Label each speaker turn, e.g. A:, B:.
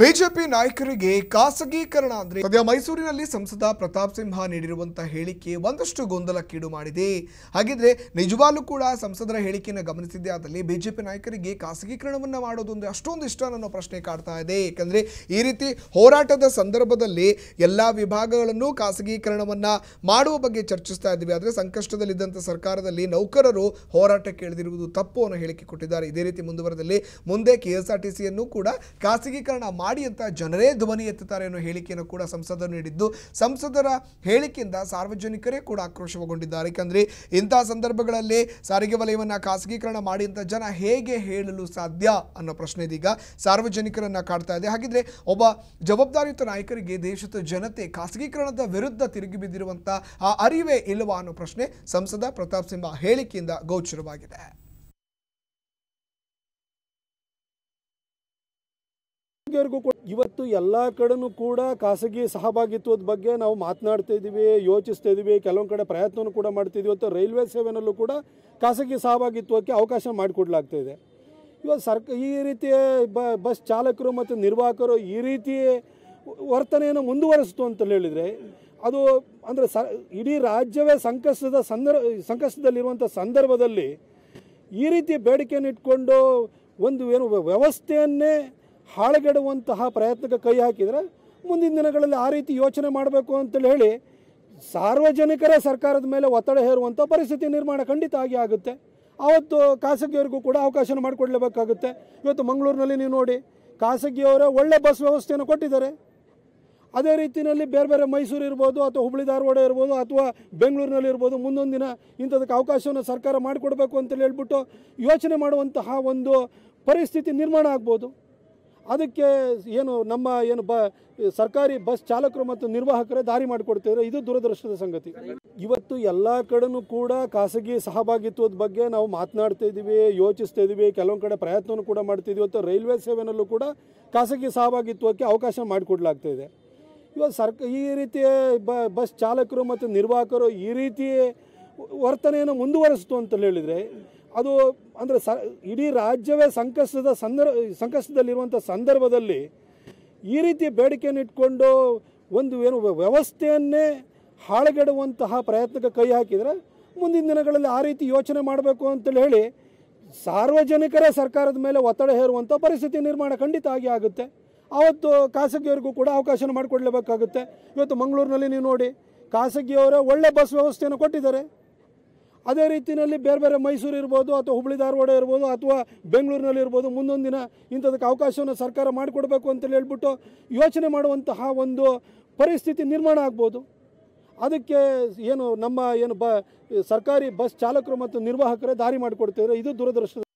A: BJP ನಾಯಕರಿಗೆ ಖಾಸಗೀಕರಣ ಅಂದ್ರೆ ಸದ್ಯ ಮೈಸೂರಿನಲ್ಲಿ ಸಂಸದ ಪ್ರತಾಪ್ ಸಿಂಹ ನೀಡಿರುವಂತಹ ಹೇಳಿಕೆ ಒಂದಷ್ಟು ಗೊಂದಲಕ್ಕೀಡು ಮಾಡಿದೆ ಹಾಗಿದ್ರೆ ನಿಜವಾಗ್ಲೂ ಕೂಡ ಸಂಸದರ ಹೇಳಿಕೆಯನ್ನು ಗಮನಿಸಿದ್ದೆ ಆದಲ್ಲಿ ಬಿಜೆಪಿ ನಾಯಕರಿಗೆ ಖಾಸಗೀಕರಣವನ್ನು ಮಾಡೋದು ಅಷ್ಟೊಂದು ಇಷ್ಟ ಅನ್ನೋ ಪ್ರಶ್ನೆ ಕಾಡ್ತಾ ಇದೆ ಯಾಕಂದ್ರೆ ಈ ರೀತಿ ಹೋರಾಟದ ಸಂದರ್ಭದಲ್ಲಿ ಎಲ್ಲ ವಿಭಾಗಗಳನ್ನು ಖಾಸಗೀಕರಣವನ್ನ ಮಾಡುವ ಬಗ್ಗೆ ಚರ್ಚಿಸ್ತಾ ಇದ್ದೀವಿ ಆದರೆ ಸಂಕಷ್ಟದಲ್ಲಿದ್ದಂಥ ಸರ್ಕಾರದಲ್ಲಿ ನೌಕರರು ಹೋರಾಟ ಕೇಳದಿರುವುದು ತಪ್ಪು ಅನ್ನೋ ಹೇಳಿಕೆ ಕೊಟ್ಟಿದ್ದಾರೆ ಇದೇ ರೀತಿ ಮುಂದುವರೆದಲ್ಲಿ ಮುಂದೆ ಕೆಎಸ್ಆರ್ಟಿಸಿಯನ್ನು ಕೂಡ ಖಾಸಗೀಕರಣ ಮಾಡಿ ಅಂತ ಜನರೇ ಧ್ವನಿ ಎತ್ತುತ್ತಾರೆ ಅನ್ನೋ ಹೇಳಿಕೆಯನ್ನು ಕೂಡ ಸಂಸದರು ನೀಡಿದ್ದು ಸಂಸದರ ಹೇಳಿಕೆಯಿಂದ ಸಾರ್ವಜನಿಕರೇ ಕೂಡ ಆಕ್ರೋಶಗೊಂಡಿದ್ದಾರೆ ಯಾಕಂದರೆ ಇಂತಹ ಸಂದರ್ಭಗಳಲ್ಲಿ ಸಾರಿಗೆ ವಲಯವನ್ನು ಖಾಸಗೀಕರಣ ಮಾಡಿ ಅಂತ ಜನ ಹೇಗೆ ಹೇಳಲು ಸಾಧ್ಯ ಅನ್ನೋ ಪ್ರಶ್ನೆ ಇದೀಗ ಸಾರ್ವಜನಿಕರನ್ನು ಕಾಡ್ತಾ ಇದೆ ಹಾಗಿದ್ರೆ ಒಬ್ಬ ಜವಾಬ್ದಾರಿಯುತ ನಾಯಕರಿಗೆ ದೇಶದ ಜನತೆ ಖಾಸಗೀಕರಣದ ವಿರುದ್ಧ ತಿರುಗಿ ಬಿದ್ದಿರುವಂಥ ಆ ಅರಿವೇ ಇಲ್ಲವಾ ಅನ್ನೋ ಪ್ರಶ್ನೆ ಸಂಸದ ಪ್ರತಾಪ್ ಸಿಂಹ ಹೇಳಿಕೆಯಿಂದ ಗೋಚರವಾಗಿದೆ
B: ಕೂಡ ಇವತ್ತು ಎಲ್ಲ ಕಡೆನೂ ಕೂಡ ಖಾಸಗಿ ಸಹಭಾಗಿತ್ವದ ಬಗ್ಗೆ ನಾವು ಮಾತನಾಡ್ತಾ ಇದ್ದೀವಿ ಯೋಚಿಸ್ತಾ ಇದ್ದೀವಿ ಕೆಲವೊಂದು ಕಡೆ ಪ್ರಯತ್ನವೂ ಕೂಡ ಮಾಡ್ತಿದ್ವಿ ಇವತ್ತು ರೈಲ್ವೆ ಸೇವೆನಲ್ಲೂ ಕೂಡ ಖಾಸಗಿ ಸಹಭಾಗಿತ್ವಕ್ಕೆ ಅವಕಾಶ ಮಾಡಿಕೊಡ್ಲಾಗ್ತಾ ಇದೆ ಇವತ್ತು ಸರ್ಕ ಈ ರೀತಿ ಬಸ್ ಚಾಲಕರು ಮತ್ತು ನಿರ್ವಾಹಕರು ಈ ರೀತಿ ವರ್ತನೆಯನ್ನು ಮುಂದುವರಿಸಿತು ಅಂತ ಹೇಳಿದರೆ ಅದು ಅಂದರೆ ಸ ಇಡೀ ರಾಜ್ಯವೇ ಸಂಕಷ್ಟದ ಸಂದರ್ಭ ಸಂಕಷ್ಟದಲ್ಲಿರುವಂಥ ಸಂದರ್ಭದಲ್ಲಿ ಈ ರೀತಿ ಬೇಡಿಕೆಯನ್ನು ಇಟ್ಕೊಂಡು ಒಂದು ಏನು ವ್ಯವಸ್ಥೆಯನ್ನೇ ಹಾಳುಗೆಡುವಂತಹ ಪ್ರಯತ್ನಕ್ಕೆ ಕೈ ಹಾಕಿದರೆ ಮುಂದಿನ ದಿನಗಳಲ್ಲಿ ಆ ರೀತಿ ಯೋಚನೆ ಮಾಡಬೇಕು ಅಂತೇಳಿ ಹೇಳಿ ಸಾರ್ವಜನಿಕರೇ ಸರ್ಕಾರದ ಮೇಲೆ ಒತ್ತಡ ಹೇರುವಂಥ ಪರಿಸ್ಥಿತಿ ನಿರ್ಮಾಣ ಖಂಡಿತ ಆಗಿ ಆಗುತ್ತೆ ಆವತ್ತು ಖಾಸಗಿಯವರಿಗೂ ಕೂಡ ಅವಕಾಶ ಮಾಡಿಕೊಡ್ಲೇಬೇಕಾಗುತ್ತೆ ಇವತ್ತು ಮಂಗಳೂರಿನಲ್ಲಿ ನೀವು ನೋಡಿ ಖಾಸಗಿಯವರೇ ಒಳ್ಳೆ ಬಸ್ ವ್ಯವಸ್ಥೆಯನ್ನು ಕೊಟ್ಟಿದ್ದಾರೆ ಅದೇ ರೀತಿಯಲ್ಲಿ ಬೇರೆ ಬೇರೆ ಮೈಸೂರು ಇರ್ಬೋದು ಅಥವಾ ಹುಬ್ಬಳ್ಳಿ ಧಾರವಾಡ ಇರ್ಬೋದು ಅಥವಾ ಬೆಂಗಳೂರಿನಲ್ಲಿ ಇರ್ಬೋದು ಮುಂದೊಂದು ದಿನ ಇಂಥದಕ್ಕೆ ಅವಕಾಶವನ್ನು ಸರ್ಕಾರ ಮಾಡಿಕೊಡ್ಬೇಕು ಅಂತೇಳಿ ಹೇಳ್ಬಿಟ್ಟು ಯೋಚನೆ ಮಾಡುವಂತಹ ಒಂದು ಪರಿಸ್ಥಿತಿ ನಿರ್ಮಾಣ ಆಗ್ಬೋದು ಅದಕ್ಕೆ ಏನು ನಮ್ಮ ಏನು ಬ ಸರ್ಕಾರಿ ಬಸ್ ಚಾಲಕರು ಮತ್ತು ನಿರ್ವಾಹಕರೇ ದಾರಿ ಮಾಡಿಕೊಡ್ತಿದ್ರೆ ಇದು ದುರದೃಷ್ಟದ ಸಂಗತಿ ಇವತ್ತು ಎಲ್ಲ ಕಡೆನೂ ಕೂಡ ಖಾಸಗಿ ಸಹಭಾಗಿತ್ವದ ಬಗ್ಗೆ ನಾವು ಮಾತನಾಡ್ತಾ ಇದ್ದೀವಿ ಯೋಚಿಸ್ತಾ ಇದ್ದೀವಿ ಕೆಲವೊಂದು ಕಡೆ ಪ್ರಯತ್ನವನ್ನು ಕೂಡ ಮಾಡ್ತಿದ್ದೀವಿ ಇವತ್ತು ರೈಲ್ವೆ ಸೇವೆನಲ್ಲೂ ಕೂಡ ಖಾಸಗಿ ಸಹಭಾಗಿತ್ವಕ್ಕೆ ಅವಕಾಶ ಮಾಡಿಕೊಡ್ಲಾಗ್ತಾ ಇದೆ ಇವತ್ತು ಸರ್ಕ ಈ ರೀತಿಯ ಬಸ್ ಚಾಲಕರು ಮತ್ತು ನಿರ್ವಾಹಕರು ಈ ರೀತಿ ವರ್ತನೆಯನ್ನು ಮುಂದುವರಿಸ್ತು ಅಂತ ಹೇಳಿದರೆ ಅದು ಅಂದರೆ ಸ ಇಡೀ ರಾಜ್ಯವೇ ಸಂಕಷ್ಟದ ಸಂದರ್ಭ ಸಂಕಷ್ಟದಲ್ಲಿರುವಂಥ ಸಂದರ್ಭದಲ್ಲಿ ಈ ರೀತಿ ಬೇಡಿಕೆಯನ್ನು ಇಟ್ಕೊಂಡು ಒಂದು ಏನು ವ್ಯವಸ್ಥೆಯನ್ನೇ ಹಾಳುಗೆಡುವಂತಹ ಪ್ರಯತ್ನಕ್ಕೆ ಕೈ ಹಾಕಿದರೆ ಮುಂದಿನ ದಿನಗಳಲ್ಲಿ ಆ ರೀತಿ ಯೋಚನೆ ಮಾಡಬೇಕು ಅಂತೇಳಿ ಹೇಳಿ ಸಾರ್ವಜನಿಕರೇ ಸರ್ಕಾರದ ಮೇಲೆ ಒತ್ತಡ ಹೇರುವಂಥ ಪರಿಸ್ಥಿತಿ ನಿರ್ಮಾಣ ಖಂಡಿತ ಆಗಿ ಆಗುತ್ತೆ ಆವತ್ತು ಖಾಸಗಿಯವರಿಗೂ ಕೂಡ ಅವಕಾಶ ಮಾಡಿಕೊಡ್ಲೇಬೇಕಾಗುತ್ತೆ ಇವತ್ತು ಮಂಗಳೂರಿನಲ್ಲಿ ನೀವು ನೋಡಿ ಖಾಸಗಿಯವರೇ ಒಳ್ಳೆ ಬಸ್ ವ್ಯವಸ್ಥೆಯನ್ನು ಕೊಟ್ಟಿದ್ದಾರೆ ಅದೇ ರೀತಿಯಲ್ಲಿ ಬೇರೆ ಬೇರೆ ಮೈಸೂರು ಇರ್ಬೋದು ಅಥವಾ ಹುಬ್ಬಳ್ಳಿ ಧಾರವಾಡ ಇರ್ಬೋದು ಅಥವಾ ಬೆಂಗಳೂರಿನಲ್ಲಿ ಇರ್ಬೋದು ಮುಂದೊಂದು ದಿನ ಇಂಥದಕ್ಕೆ ಅವಕಾಶವನ್ನು ಸರ್ಕಾರ ಮಾಡಿಕೊಡ್ಬೇಕು ಅಂತೇಳಿ ಹೇಳ್ಬಿಟ್ಟು ಯೋಚನೆ ಮಾಡುವಂತಹ ಒಂದು ಪರಿಸ್ಥಿತಿ ನಿರ್ಮಾಣ ಆಗ್ಬೋದು ಅದಕ್ಕೆ ಏನು ನಮ್ಮ ಏನು ಬ ಸರ್ಕಾರಿ ಬಸ್ ಚಾಲಕರು ಮತ್ತು ನಿರ್ವಾಹಕರೇ ದಾರಿ ಮಾಡಿಕೊಡ್ತಿದ್ರೆ ಇದು ದುರದೃಷ್ಟ